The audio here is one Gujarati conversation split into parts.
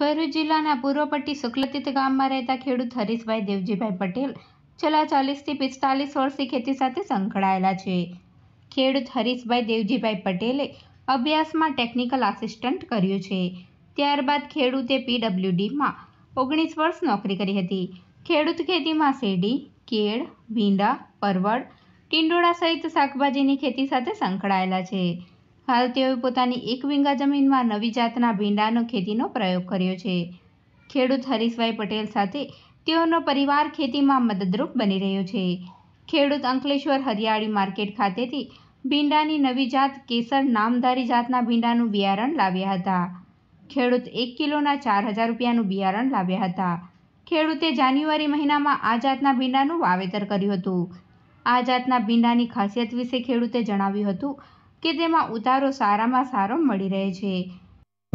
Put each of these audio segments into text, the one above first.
ભરૂચ જિલ્લાના પૂર્વ પટ્ટી શુક્લતીર્થ ગામમાં રહેતા ખેડૂત હરીશભાઈ દેવજીભાઈ પટેલ છેલ્લા ચાલીસથી પિસ્તાલીસ વર્ષથી ખેતી સાથે સંકળાયેલા છે ખેડૂત હરીશભાઈ દેવજીભાઈ પટેલે અભ્યાસમાં ટેકનિકલ આસિસ્ટન્ટ કર્યું છે ત્યારબાદ ખેડૂતે પીડબ્લ્યુડીમાં ઓગણીસ વર્ષ નોકરી કરી હતી ખેડૂત ખેતીમાં શેરડી કેળ ભીંડા પરવળ ટીંડોળા સહિત શાકભાજીની ખેતી સાથે સંકળાયેલા છે હાલ પોતાની એક વીંગા જમીનમાં નવી જાતના ભીંડાનો ખેતીનો પ્રયોગ કર્યો છે ખેડૂત હરીશભાઈ પટેલ સાથે તેઓનો પરિવાર ખેતીમાં મદદરૂપ બની રહ્યો છે ખેડૂત અંકલેશ્વર હરિયાળી માર્કેટ ખાતેથી ભીંડાની નવી જાત કેસર નામધારી જાતના ભીંડાનું બિયારણ લાવ્યા હતા ખેડૂત એક કિલોના ચાર હજાર રૂપિયાનું બિયારણ લાવ્યા હતા ખેડૂતે જાન્યુઆરી મહિનામાં આ જાતના ભીંડાનું વાવેતર કર્યું હતું આ જાતના ભીંડાની ખાસિયત વિશે ખેડૂતે જણાવ્યું હતું કે તેમાં ઉતારો સારામાં સારો મળી રહે છે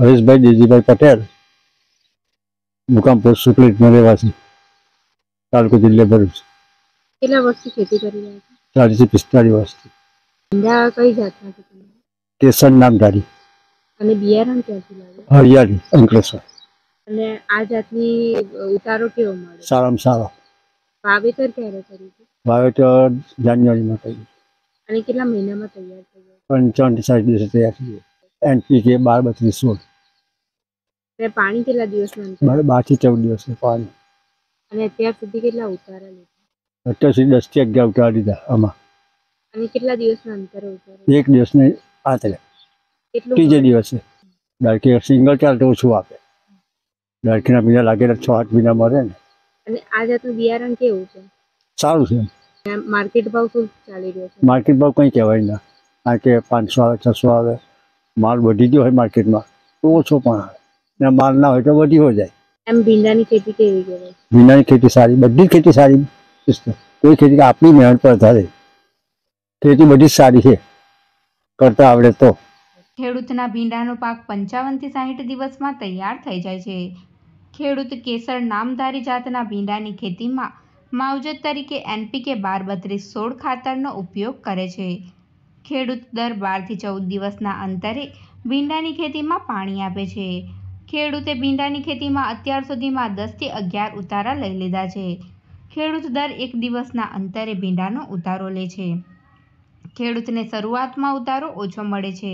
હરેશભાઈ દેજીભાઈ પટેલ મુકામપુર સુકલેટનો રહેવાસી તાલુકો જિલ્લો ભરૂચ કેટલા વર્ષથી ખેતી કરી રહ્યા છો ચાલીસ થી પિસ્તાળીસ વર્ષથી ભીંડા કઈ જાતના છે કેસર નામધારી અને બિયારણ ક્યાંથી લાવ્યું હરિયાળી અંકલેશ્વર અને આ જાતની ઉતારો કેવો મળે સારામાં સારો વાવેતર ક્યારે કર્યું વાવેતર જાન્યુઆરીમાં કર્યું અને કેટલા મહિનામાં તૈયાર થયું પંચાવન ચાલીસ દિવસ તૈયાર થઈ એનપીકે બાર બત્રીસ સોળ પાણી કેટલા દિવસમાં બાર થી ચૌદ દિવસ પાણી અને અત્યાર સુધી કેટલા ઉતારા લીધા અત્યાર સુધી દસ થી અગિયાર ઉતારા લીધા આમાં અને કેટલા દિવસના અંતરે ઉતારા એક દિવસને આતરે ત્રીજે દિવસે ડાળકી સિંગલ ચાર તો ઓછું આપે ડાળકીના બીજા લાગેલા છ આઠ બીજા મળે ને અને આ જાતનું બિયારણ કેવું છે સારું છે માર્કેટ ભાવ શું ચાલી રહ્યો છે માર્કેટ ભાવ કંઈ કહેવાય ના કારણ કે પાંચસો આવે છસો આવે માલ વધી ગયો હોય માર્કેટમાં તો ઓછો પણ આવે ને માલ ના હોય તો વધી હો જાય એમ ભીંડાની ખેતી કેવી કરે ભીંડાની ખેતી સારી બધી ખેતી સારી કોઈ ખેતી આપણી મહેનત પર આધારે ખેતી બધી સારી છે કરતા આવડે તો ખેડૂતના ભીંડાનો પાક પંચાવન થી સાહીઠ દિવસમાં તૈયાર થઈ જાય છે ખેડૂત કેસર નામધારી જાતના ભીંડાની ખેતીમાં માવજત તરીકે એનપીકે બાર બત્રીસ સોળ ખાતરનો ઉપયોગ કરે છે ખેડૂત દર બારથી ચૌદ દિવસના અંતરે ભીંડાની ખેતીમાં પાણી આપે છે ખેડૂતે ભીંડાની ખેતીમાં અત્યાર સુધીમાં દસથી અગિયાર ઉતારા લઈ લીધા છે ખેડૂત દર એક દિવસના અંતરે ભીંડાનો ઉતારો લે છે ખેડૂતને શરૂઆતમાં ઉતારો ઓછો મળે છે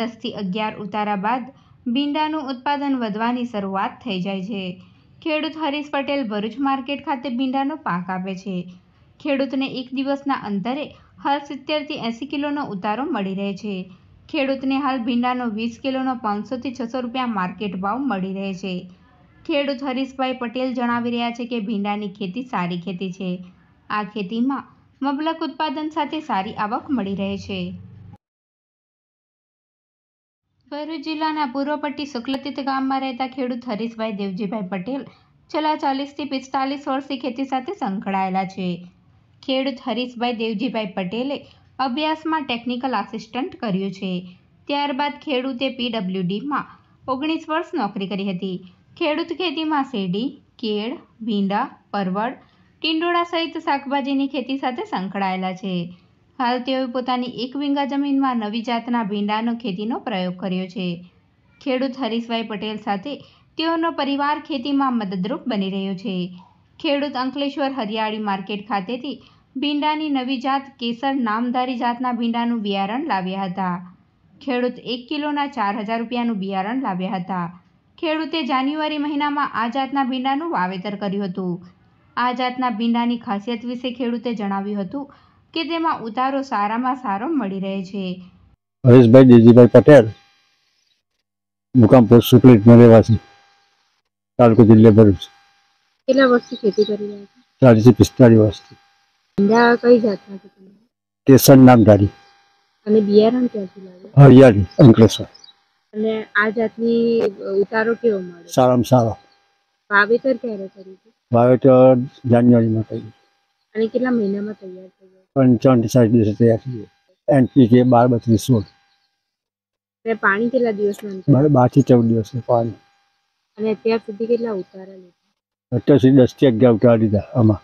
દસથી અગિયાર ઉતારા બાદ ભીંડાનું ઉત્પાદન વધવાની શરૂઆત થઈ જાય છે ખેડૂત હરીશ પટેલ ભરૂચ માર્કેટ ખાતે ભીંડાનો પાક આપે છે ખેડૂતને એક દિવસના અંતરે હાલ સિત્તેરથી એંસી કિલોનો ઉતારો મળી રહે છે ખેડૂતને હાલ ભીંડાનો વીસ કિલોનો પાંચસોથી છસો રૂપિયા માર્કેટ ભાવ મળી રહે છે ખેડૂત હરીશભાઈ પટેલ જણાવી રહ્યા છે કે ભીંડાની ખેતી સારી ખેતી છે આ ખેતીમાં મબલક ઉત્પાદન સાથે સારી આવક મળી રહે છે ભરૂચ જિલ્લાના પૂર્વ પટ્ટી શુક્લતીર્થ ગામમાં રહેતા ખેડૂત હરીશભાઈ દેવજીભાઈ પટેલ છેલ્લા ચાલીસથી પિસ્તાલીસ વર્ષથી ખેતી સાથે સંકળાયેલા છે ખેડૂત હરીશભાઈ દેવજીભાઈ પટેલે અભ્યાસમાં ટેકનિકલ આસિસ્ટન્ટ કર્યું છે ત્યારબાદ ખેડૂતે પીડબ્લ્યુડીમાં ઓગણીસ વર્ષ નોકરી કરી હતી ખેડૂત ખેતીમાં શેરડી કેળ ભીંડા પરવળ ટીંડોળા સહિત શાકભાજીની ખેતી સાથે સંકળાયેલા છે હાલ તેઓએ પોતાની એક વીંગા જમીનમાં નવી જાતના ભીંડાનો ખેતીનો પ્રયોગ કર્યો છે ખેડૂત હરીશભાઈ પટેલ સાથે તેઓનો પરિવાર ખેતીમાં મદદરૂપ બની રહ્યો છે ખેડૂત અંકલેશ્વર હરિયાળી માર્કેટ ખાતેથી ભીંડાની નવી જાત કેસર નામધારી જાતના ભીંડાનું બિયારણ લાવ્યા હતા ખેડૂત એક કિલોના ચાર હજાર રૂપિયાનું બિયારણ લાવ્યા હતા ખેડૂતે જાન્યુઆરી મહિનામાં આ જાતના ભીંડાનું વાવેતર કર્યું હતું આ જાતના ભીંડાની ખાસિયત વિશે ખેડૂતે જણાવ્યું હતું કે તેમાં ઉતારો સારામાં સારો મળી રહે છે હરેશભાઈ દેજીભાઈ પટેલ મુકામપુર સુકલેટનો રહેવાસી તાલુકો જિલ્લો ભરૂચ કેટલા વર્ષથી ખેતી કરી રહ્યા છો ચાલીસથી પિસ્તાળીસ વર્ષથી ભીંડા કઈ જાતના છે તમે કેસર નામ ધારી અને બિયારણ ક્યાંથી લાવ્યું હરિયાળી અંકલેશ્વર અને આ જાતની ઉતારો કેવો મળે સારામાં સારો વાવેતર ક્યારે કર્યું છે વાવેતર જાન્યુઆરીમાં કર્યું અને કેટલા મહિનામાં તૈયાર થઈ ગયું પંચાવન સાઠ દિવસે તૈયાર થઈ ગયું એનપીકે બાર બત્રીસ સોળ પાણી કેટલા દિવસમાં બાર થી ચૌદ દિવસ પાણી અને અત્યાર સુધી કેટલા ઉતારા લીધા અત્યાર સુધી દસથી અગિયાર ઉતાર દીધા આમાં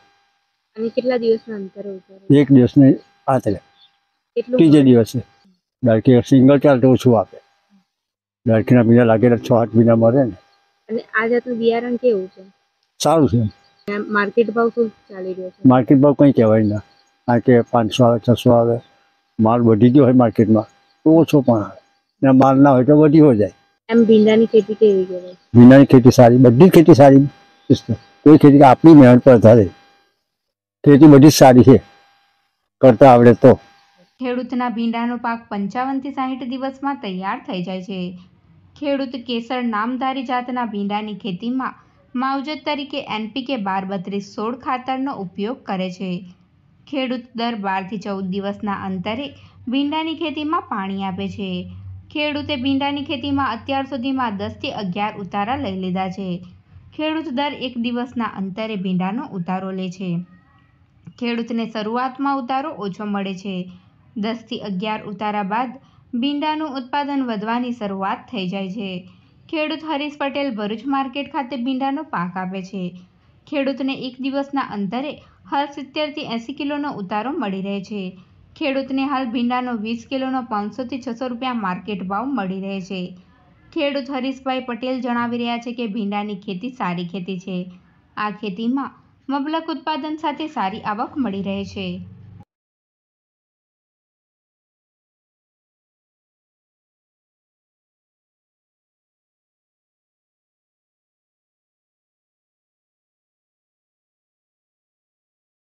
અને કેટલા દિવસના એક દિવસને આતરે ત્રીજે દિવસે ડાળકી સિંગલ ચાર તો ઓછું આપે ડાળકીના બીજા લાગેલા છ આઠ બીજા મળે ને અને આ જાતનું બિયારણ કેવું છે સારું છે માર્કેટ ભાવ શું ચાલી રહ્યો છે માર્કેટ ભાવ કંઈ કહેવાય ના કારણ કે પાંચસો આવે છસો આવે માલ વધી ગયો હોય માર્કેટમાં તો ઓછો પણ આવે ને માલ ના હોય તો વધી હોય જાય એમ ભીંડાની ખેતી કેવી કહેવાય ભીંડાની ખેતી સારી બધી ખેતી સારી કોઈ खेती का अपनी मेहनत पर आधारित બધી સારી છે કરતા આવડે તો ખેડૂતના ભીંડાનો પાક પંચાવનથી સાહીઠ દિવસમાં તૈયાર થઈ જાય છે ખેડૂત કેસર નામધારી જાતના ભીંડાની ખેતીમાં માવજત તરીકે એનપીકે બાર બત્રીસ સોળ ખાતરનો ઉપયોગ કરે છે ખેડૂત દર બારથી ચૌદ દિવસના અંતરે ભીંડાની ખેતીમાં પાણી આપે છે ખેડૂતે ભીંડાની ખેતીમાં અત્યાર સુધીમાં દસથી અગિયાર ઉતારા લઈ લીધા છે ખેડૂત દર એક દિવસના અંતરે ભીંડાનો ઉતારો લે છે ખેડૂતને શરૂઆતમાં ઉતારો ઓછો મળે છે દસથી અગિયાર ઉતારા બાદ ભીંડાનું ઉત્પાદન વધવાની શરૂઆત થઈ જાય છે ખેડૂત હરીશ પટેલ ભરૂચ માર્કેટ ખાતે ભીંડાનો પાક આપે છે ખેડૂતને એક દિવસના અંતરે હાલ સિત્તેરથી એંસી કિલોનો ઉતારો મળી રહે છે ખેડૂતને હાલ ભીંડાનો વીસ કિલોનો પાંચસોથી છસો રૂપિયા માર્કેટ ભાવ મળી રહે છે ખેડૂત હરીશભાઈ પટેલ જણાવી રહ્યા છે કે ભીંડાની ખેતી સારી ખેતી છે આ ખેતીમાં મબલક ઉત્પાદન સાથે સારી આવક મળી રહે છે